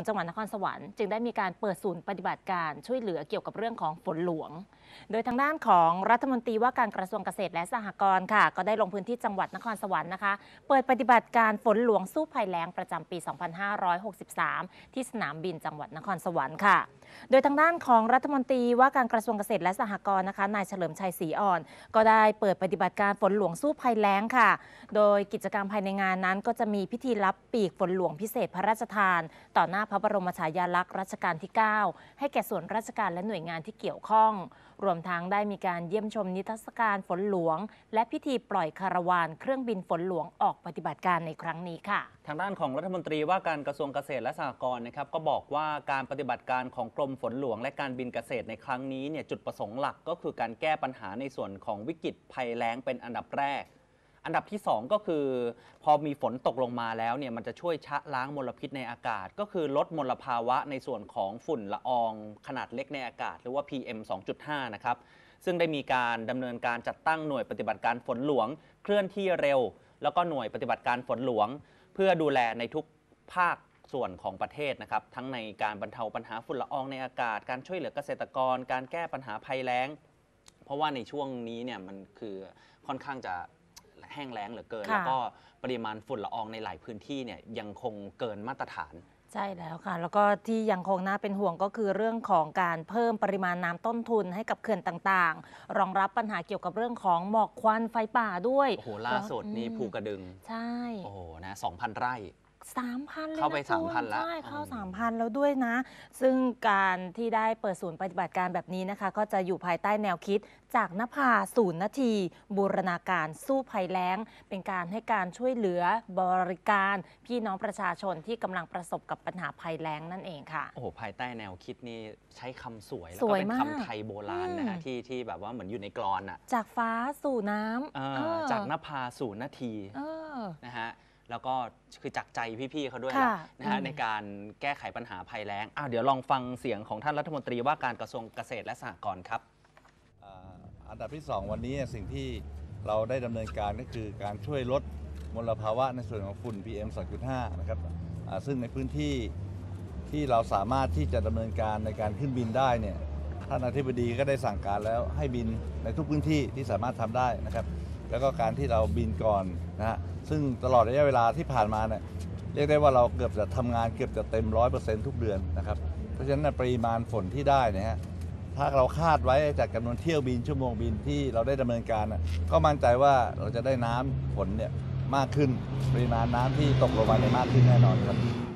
ของจังหวัดนครสวรรค์จึงได้มีการเปิดศูนย์ปฏิบัติการช่วยเหลือเกี่ยวกับเรื่องของฝนหลวง โดยทางด้านของรัฐมนตรีว่าการกระทรวงเกษตรและสหกรณ์ค่ะ ก็ได้ลงพื้นที่จังหวัดนครสวรรค์นะคะเปิดปฏิบัติการฝนหลวงสู้ภัยแล้งประจำปี 2563 ที่สนามบินจังหวัดนครสวรรค์ค่ะโดยทางด้านของรัฐมนตรีว่าการกระทรวงเกษตรและสหกรณ์นะคะ นายเฉลิมชัยศรีอ่อน ก็ได้เปิดปฏิบัติการฝนหลวงสู้ภัยแล้งค่ะ โดยกิจกรรมภายในงานนั้น ก็จะมีพิธีรับปีกฝนหลวงพิเศษพระราชทาน ต่อหน้าพระบรมฉายาลักษณ์รัชกาลที่ 9 ให้แก่ส่วนราชการและหน่วยงานที่เกี่ยวข้อง รวมทั้งได้มีการเยี่ยมชมนิทรรศการฝนหลวง และพิธีปล่อยคาราวานเครื่องบินฝนหลวงออกปฏิบัติการในครั้งนี้ค่ะ ทางด้านของรัฐมนตรีว่าการกระทรวงเกษตรและสหกรณ์นะครับก็บอกว่าการปฏิบัติการของกรมฝนหลวงและการบินเกษตรในครั้งนี้เนี่ยจุดประสงค์หลักก็คือการแก้ปัญหาในส่วนของวิกฤตภัยแล้งเป็นอันดับแรก อันดับที่ 2 ก็คือพอมีฝนตกลงมาแล้วเนี่ยมันจะช่วยชะล้างมลพิษในอากาศ ก็คือลดมลภาวะในส่วนของฝุ่นละอองขนาดเล็กในอากาศ หรือว่า PM 2.5 นะครับ ซึ่งได้มีการดำเนินการจัดตั้งหน่วยปฏิบัติการฝนหลวงเคลื่อนที่เร็ว แล้วก็หน่วยปฏิบัติการฝนหลวง เพื่อดูแลในทุกภาคส่วนของประเทศนะครับ ทั้งในการบรรเทาปัญหาฝุ่นละอองในอากาศการช่วยเหลือเกษตรกร การแก้ปัญหาภัยแล้ง เพราะว่าในช่วงนี้เนี่ยมันคือค่อนข้างจะแห้งแล้งเหลือเกินแล้วก็ปริมาณฝุ่นละอองในหลายพื้นที่เนี่ยยังคงเกินมาตรฐาน ใช่แล้วค่ะ แล้วก็ที่ยังคงน่าเป็นห่วงก็คือเรื่องของการเพิ่มปริมาณน้ำต้นทุนให้กับเขื่อนต่างๆ รองรับปัญหาเกี่ยวกับเรื่องของหมอกควันไฟป่าด้วยโอ้โหล่าสุดนี่ภูกระดึงใช่โอ้โหนะงพันไร่สามพันเลยนะเข้าไปคุณ3,000ลใช่เข้าสามพันแล้วด้วยนะ ซึ่งการที่ได้เปิดศูนย์ปฏิบัติการแบบนี้นะคะ ก็จะอยู่ภายใต้แนวคิดจากนภาศูนย์นาที บูรณาการสู้ภัยแล้ง เป็นการให้การช่วยเหลือบริการพี่น้องประชาชนที่กำลังประสบกับปัญหาภัยแล้งนั่นเองค่ะ โอ้โห ภายใต้แนวคิดนี่ใช้คำสวยแล้วสกวยเป็นมากคำไทยโบราณนะฮะที่ที่แบบว่าเหมือนอยู่ในกรอนอะจากฟ้าสู่น้ำจากนภาศูสู่นาทีนะฮะแล้วก็คือจากใจพี่ ๆเขาด้วยะนะฮะในการแก้ไขปัญหาภัยแล้งอ้าวเดี๋ยวลองฟังเสียงของท่านรัฐมนตรีว่าการกระทรวงเกษตรและสหกรณ์ครับ อันดับที่ 2 วันนี้สิ่งที่เราได้ดำเนินการ ก็คือการช่วยลดมลภาวะในส่วนของฝุ่น PM 2.5นะครับซึ่งในพื้นที่ที่เราสามารถที่จะดำเนินการในการขึ้นบินได้เนี่ยท่านอธิบดีก็ได้สั่งการแล้วให้บินในทุกพื้นที่ที่สามารถทำได้นะครับแล้วก็การที่เราบินก่อนนะฮะซึ่งตลอดระยะเวลาที่ผ่านมาเนี่ยเรียกได้ว่าเราเกือบจะทำงานเกือบจะเต็มร้อยเปอร์เซ็นต์ทุกเดือนนะครับ เพราะฉะนั้นปริมาณฝนที่ได้นะฮะถ้าเราคาดไว้จากจำนวนเที่ยวบินชั่วโมงบินที่เราได้ดำเนินการก็มั่นใจว่าเราจะได้น้ำฝนเนี่ยมากขึ้น ปริมาณน้ำที่ตกลงมาเนมากขึ้นแน่นอนครับ